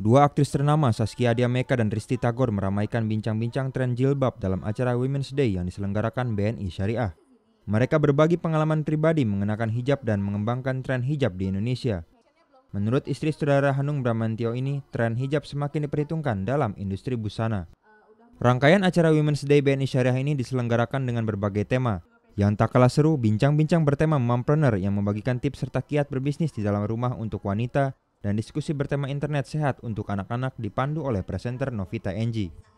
Dua aktris ternama Saskia Diameka dan Risti Tagor meramaikan bincang-bincang tren jilbab dalam acara Women's Day yang diselenggarakan BNI Syariah. Mereka berbagi pengalaman pribadi mengenakan hijab dan mengembangkan tren hijab di Indonesia. Menurut istri saudara Hanung Bramantio ini, tren hijab semakin diperhitungkan dalam industri busana. Rangkaian acara Women's Day BNI Syariah ini diselenggarakan dengan berbagai tema. Yang tak kalah seru, bincang-bincang bertema mompreneur yang membagikan tips serta kiat berbisnis di dalam rumah untuk wanita, dan diskusi bertema internet sehat untuk anak-anak dipandu oleh presenter Novita Enji.